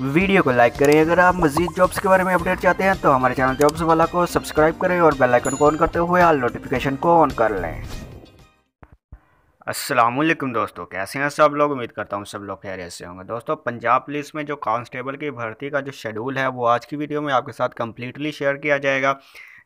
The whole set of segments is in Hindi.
वीडियो को लाइक करें अगर आप मजीद जॉब्स के बारे में अपडेट चाहते हैं तो हमारे चैनल जॉब्स वाला को सब्सक्राइब करें और बेल आइकन को ऑन करते हुए ऑल नोटिफिकेशन को ऑन कर लें वालेकुम दोस्तों कैसे हैं सब लोग उम्मीद करता हूं सब लोग खैरियत से होंगे दोस्तों पंजाब पुलिस में जो कांस्टेबल की भर्ती का जो शेड्यूल है वो आज की वीडियो में आपके साथ कम्प्लीटली शेयर किया जाएगा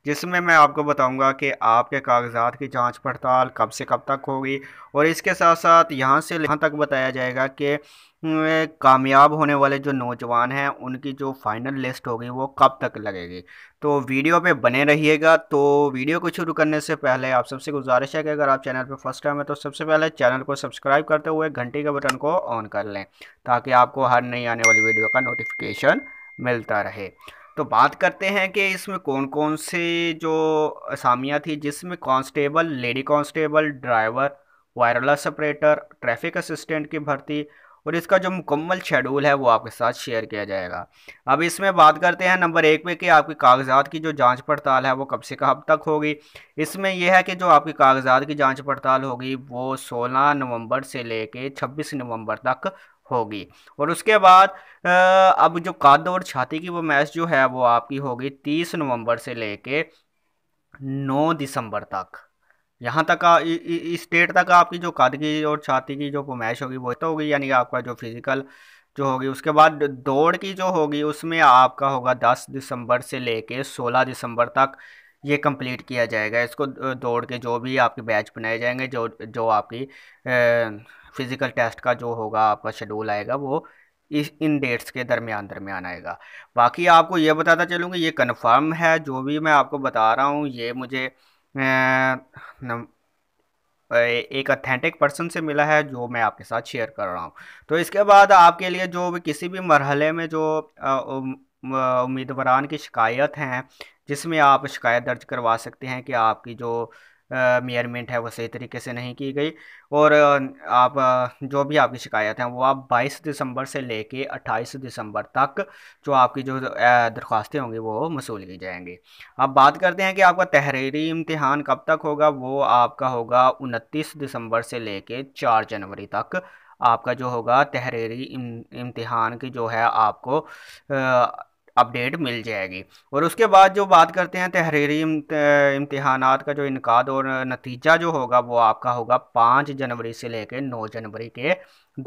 जिसमें मैं आपको बताऊंगा कि आपके कागजात की जांच पड़ताल कब से कब तक होगी और इसके साथ साथ यहाँ से यहाँ तक बताया जाएगा कि कामयाब होने वाले जो नौजवान हैं उनकी जो फाइनल लिस्ट होगी वो कब तक लगेगी तो वीडियो पे बने रहिएगा तो वीडियो को शुरू करने से पहले आप सबसे गुजारिश है कि अगर आप चैनल पे फर्स्ट टाइम है तो सबसे पहले चैनल को सब्सक्राइब करते हुए घंटी के बटन को ऑन कर लें ताकि आपको हर नई आने वाली वीडियो का नोटिफिकेशन मिलता रहे तो बात करते हैं कि इसमें कौन कौन से जो असामियाँ थी जिसमें constable lady constable driver wireless operator traffic assistant की भर्ती और इसका जो मुकम्मल शेड्यूल है वो आपके साथ शेयर किया जाएगा अब इसमें बात करते हैं नंबर एक पे कि आपकी कागजात की जो जांच पड़ताल है वो कब से कब तक होगी इसमें यह है कि जो आपकी कागजात की जांच पड़ताल होगी वो 16 नवंबर से लेके 26 नवंबर तक होगी और उसके बाद अब जो कद और छाती की वो मैच जो है वो आपकी होगी तीस नवंबर से लेके नौ दिसंबर तक यहाँ तक आ, इ, इ, इस डेट तक आपकी जो कद की और छाती की जो मैच होगी वो तो होगी यानी आपका जो फिज़िकल जो होगी उसके बाद दौड़ की जो होगी उसमें आपका होगा दस दिसंबर से लेके सोलह दिसंबर तक ये कंप्लीट किया जाएगा इसको दौड़ के जो भी आपके बैच बनाए जाएंगे जो जो आपकी फ़िज़िकल टेस्ट का जो होगा आपका शेड्यूल आएगा वो इस इन डेट्स के दरमियान दरमियान आएगा बाकी आपको ये बताता चलूँगी ये कन्फर्म है जो भी मैं आपको बता रहा हूँ ये मुझे एक अथेंटिक पर्सन से मिला है जो मैं आपके साथ शेयर कर रहा हूँ तो इसके बाद आपके लिए जो भी किसी भी मरहले में जो उम्मीदवार की शिकायत हैं जिसमें आप शिकायत दर्ज करवा सकते हैं कि आपकी जो मेयरमेंट है वो सही तरीके से नहीं की गई और आप जो भी आपकी शिकायत है वो आप 22 दिसंबर से लेके 28 दिसंबर तक जो आपकी जो दरख्वास्तें होंगी वो मसूल की जाएंगी अब बात करते हैं कि आपका तहरीरी इम्तहान कब तक होगा वो आपका होगा उनतीस दिसंबर से लेके चार जनवरी तक आपका जो होगा तहरीरी इम्तहान की जो है आपको अपडेट मिल जाएगी और उसके बाद जो बात करते हैं तहरीरी इम्तहान का जो इनका और नतीजा जो होगा वो आपका होगा पाँच जनवरी से लेकर नौ जनवरी के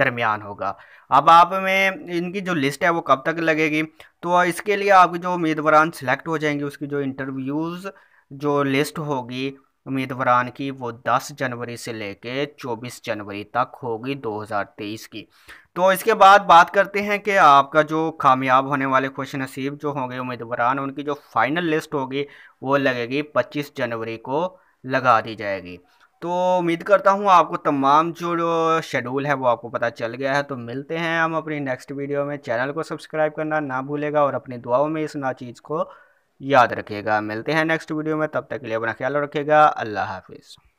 दरमियान होगा अब आप में इनकी जो लिस्ट है वो कब तक लगेगी तो इसके लिए आपके जो उम्मीदवार सेलेक्ट हो जाएंगे उसकी जो इंटरव्यूज़ जो लिस्ट होगी उम्मीदवारान की वो 10 जनवरी से लेके 24 जनवरी तक होगी 2023 की तो इसके बाद बात करते हैं कि आपका जो कामयाब होने वाले खुश नसीब जो होंगे उम्मीदवारान उनकी जो फाइनल लिस्ट होगी वो लगेगी 25 जनवरी को लगा दी जाएगी तो उम्मीद करता हूँ आपको तमाम जो शेड्यूल है वो आपको पता चल गया है तो मिलते हैं हम अपनी नेक्स्ट वीडियो में चैनल को सब्सक्राइब करना ना भूलेगा और अपनी दुआओं में इस ना चीज़ को याद रखिएगा मिलते हैं नेक्स्ट वीडियो में तब तक के लिए अपना ख्याल रखिएगा अल्लाह हाफिज़